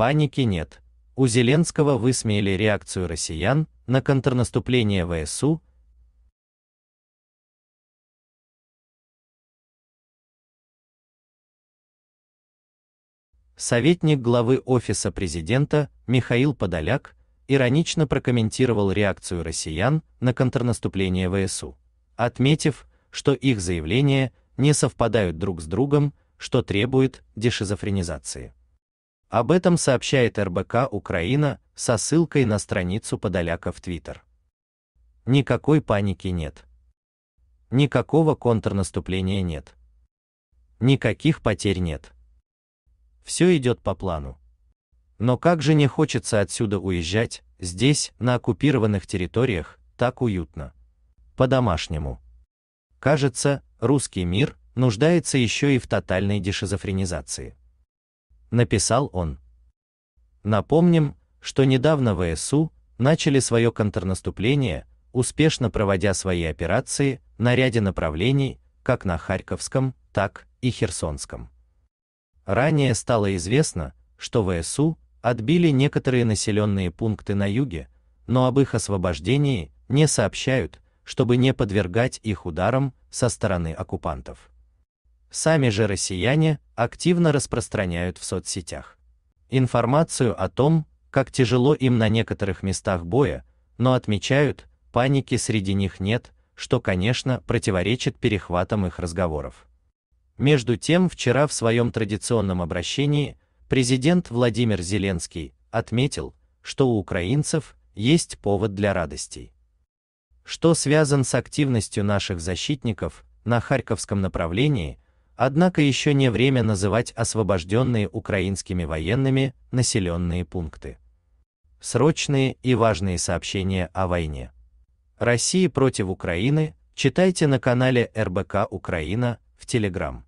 Паники нет. У Зеленского высмеяли реакцию россиян на контрнаступление ВСУ. Советник главы Офиса президента Михаил Подоляк иронично прокомментировал реакцию россиян на контрнаступление ВСУ, отметив, что их заявления не совпадают друг с другом, что требует дешизофренизации. Об этом сообщает РБК Украина со ссылкой на страницу Подоляка в Твиттер. Никакой паники нет. Никакого контрнаступления нет. Никаких потерь нет. Все идет по плану. Но как же не хочется отсюда уезжать, здесь, на оккупированных территориях, так уютно. По-домашнему. Кажется, русский мир нуждается еще и в тотальной дешизофренизации написал он. Напомним, что недавно ВСУ начали свое контрнаступление, успешно проводя свои операции на ряде направлений, как на Харьковском, так и Херсонском. Ранее стало известно, что ВСУ отбили некоторые населенные пункты на юге, но об их освобождении не сообщают, чтобы не подвергать их ударам со стороны оккупантов. Сами же россияне активно распространяют в соцсетях информацию о том, как тяжело им на некоторых местах боя, но отмечают, паники среди них нет, что, конечно, противоречит перехватам их разговоров. Между тем, вчера в своем традиционном обращении президент Владимир Зеленский отметил, что у украинцев есть повод для радостей. Что связан с активностью наших защитников на Харьковском направлении, Однако еще не время называть освобожденные украинскими военными населенные пункты. Срочные и важные сообщения о войне. России против Украины читайте на канале РБК Украина в Телеграм.